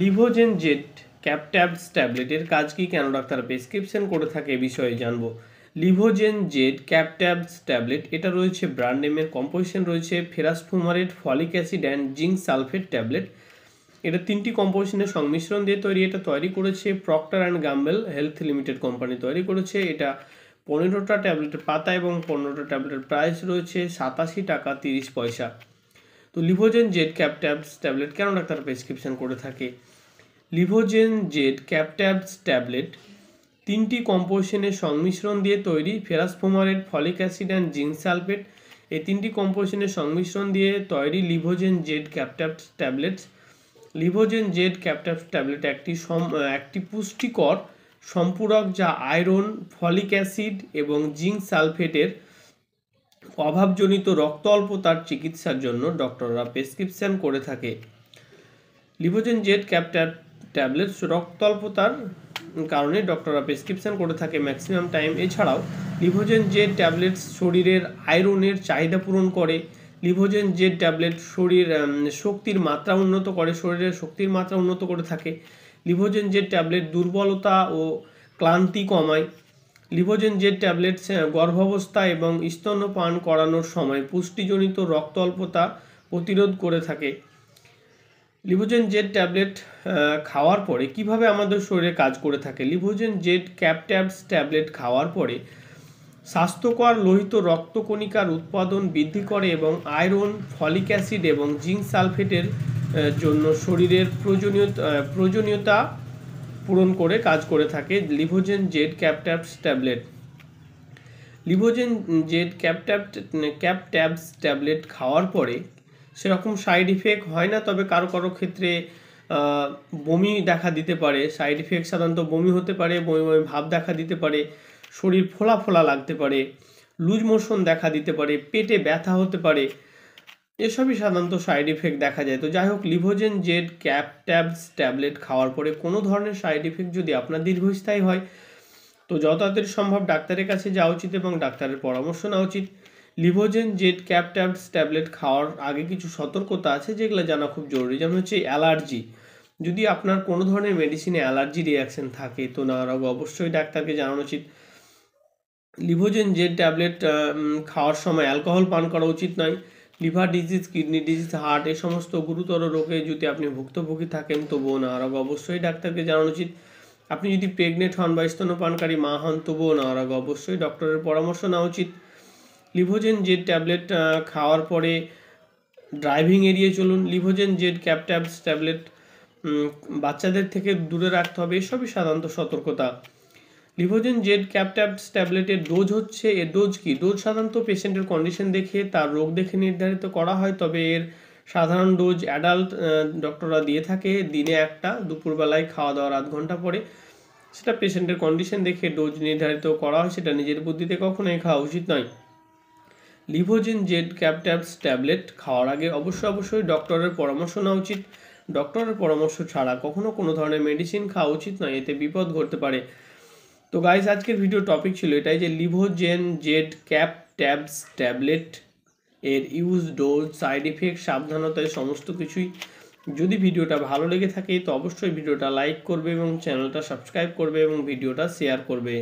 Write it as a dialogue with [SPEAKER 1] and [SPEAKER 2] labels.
[SPEAKER 1] লিভোজেন jet ক্যাপট্যাবস ট্যাবলেটের কাজ কি কেন ডাক্তার প্রেসক্রিপশন করে থাকে এ বিষয়ে জানব লিভোজেন জেড ক্যাপট্যাবস ট্যাবলেট এটা রয়েছে ব্র্যান্ড নেমের কম্পোজিশন রয়েছে ferrous fumarate folic acid and zinc sulphate tablet এটা তিনটি কম্পোজিশনের সংমিশ্রণ দিয়ে তৈরি এটা তৈরি করেছে Procter and Gamble health limited company তৈরি করেছে এটা পনেরোটা ট্যাবলেটের পাতা এবং পনেরোটা ট্যাবলেটের প্রাইস রয়েছে সাতাশি টাকা তিরিশ পয়সা তো লিভোজেন জেড ক্যাপট্যাবস ট্যাবলেট কেন ডাক্তার প্রেসক্রিপশন করে থাকে লিভোজেন জেড ক্যাপট্যাবস ট্যাবলেট তিনটি কম্পোজিশনের সংমিশ্রণ দিয়ে তৈরি ferrous fumarate folic acid and zinc sulphate এই তিনটি কম্পোজিশনের সংমিশ্রণ দিয়ে তৈরি Livogen Z captabs tablets Livogen Z captabs tablet একটি সম একটি পুষ্টিকর সম্পূরক যা আয়রন ফলিক অ্যাসিড এবং জিঙ্ক সালফেটের অভাবজনিত রক্ত অল্পতার চিকিৎসার জন্য ডক্টররা প্রেসক্রিপশন করে থাকে লিভোজেন জেট ক্যাপ ট্যাবলেটস রক্ত অল্পতার কারণে ডক্টররা প্রেসক্রিপশান করে থাকে ম্যাক্সিমাম টাইম এছাড়াও লিভোজেন জেট ট্যাবলেটস শরীরের আয়রনের চাহিদা পূরণ করে লিভোজেন জেট ট্যাবলেট শরীর শক্তির মাত্রা উন্নত করে শরীরের শক্তির মাত্রা উন্নত করে থাকে লিভোজেন জেট ট্যাবলেট দুর্বলতা ও ক্লান্তি কমায় লিভোজেন যে ট্যাবলেট গর্ভাবস্থা এবং স্তন্যপান করানোর সময় পুষ্টিজনিত রক্ত অল্পতা প্রতিরোধ করে থাকে লিভোজেন জেড ট্যাবলেট খাওয়ার পরে কিভাবে আমাদের শরীরে কাজ করে থাকে লিভোজেন ক্যাপ ক্যাপট্যাবস ট্যাবলেট খাওয়ার পরে স্বাস্থ্যকর লোহিত রক্তকণিকার উৎপাদন বৃদ্ধি করে এবং আয়রন ফলিক অ্যাসিড এবং জিঙ্ক সালফেটের জন্য শরীরের প্রয়োজনীয় প্রয়োজনীয়তা পূরণ করে কাজ করে থাকে Livogen Z captabs tablet Livogen Z captab captabs tablet খাওয়ার পরে সেরকম সাইড ইফেক্ট হয় না তবে কারো কারো ক্ষেত্রে বমি দেখা দিতে পারে সাইড ইফেক্ট সাধারণত বমি হতে পারে বমি বমি ভাব দেখা দিতে পারে শরীর ফোলা ফোলা লাগতে পারে লুজ মোশন দেখা দিতে পারে পেটে ব্যথা হতে পারে এসবই সাধারণত সাইড ইফেক্ট দেখা যায় তো যাই হোক Livogen Z captabs tablet খাওয়ার পরে কোনো ধরনের সাইড ইফেক্ট যদি আপনার দীর্ঘস্থায়ী হয় তো যত সম্ভব ডাক্তারের কাছে যাওয়া উচিত এবং ডাক্তারের পরামর্শ নেওয়া উচিত Livogen Z captabs tablet খাওয়ার আগে কিছু সতর্কতা আছে যেগুলো জানা খুব জরুরি যেমন হচ্ছে অ্যালার্জি যদি আপনার কোনো ধরনের মেডিসিনে অ্যালার্জি রিয়াকশন থাকে তো নেওয়ার আগে অবশ্যই ডাক্তারকে জানানো উচিত লিভোজেন জেড ট্যাবলেট খাওয়ার সময় অ্যালকোহল পান করা উচিত নয় liver disease kidney disease heart এই সমস্ত গুরুতর রোগে যদি আপনি ভুক্তভোগী থাকেন তবুও না অবশ্যই ডাক্তারকে জানানো উচিত আপনি যদি প্রেগনেন্ট হন বা স্তনপানকারী মা হন তবুও না অবশ্যই ডক্টরের পরামর্শ নেওয়া উচিত লিভোজেন জেড ট্যাবলেট খাওয়ার পরে ড্রাইভিং এড়িয়ে চলুন Livogen Z captabs tablet বাচ্চাদের থেকে দূরে রাখতে হবে এসবই সাধারণত সতর্কতা লিভোজেন জেড ক্যাপট্যাপস ট্যাবলেটের ডোজ হচ্ছে এর ডোজ কি ডোজ সাধারণত পেশেন্টের কন্ডিশন দেখে তার রোগ দেখে নির্ধারিত করা হয় তবে এর সাধারণ ডোজ অ্যাডাল্ট ডক্টররা দিয়ে থাকে দিনে একটা দুপুরবেলায় খাওয়া দাওয়ার আধ ঘন্টা পরে সেটা পেশেন্টের কন্ডিশন দেখে ডোজ নির্ধারিত করা হয় সেটা নিজের বুদ্ধিতে কখনোই খাওয়া উচিত নয় লিভোজেন জেড ক্যাপট্যাপস ট্যাবলেট খাওয়ার আগে অবশ্যই অবশ্যই ডক্টরের পরামর্শ নেওয়া উচিত ডক্টরের পরামর্শ ছাড়া কখনো কোনো ধরনের মেডিসিন খাওয়া উচিত নয় এতে বিপদ ঘটতে পারে তো গাইস আজকের ভিডিও টপিক ছিল এটাই যে Livogen Z captabs tablet এর ইউজ ডোজ সাইড এফেক্ট সাবধানতায় সমস্ত কিছুই যদি ভিডিওটা ভালো লেগে থাকে তো অবশ্যই ভিডিওটা লাইক করবে এবং চ্যানেলটা সাবস্ক্রাইব করবে এবং ভিডিওটা শেয়ার করবে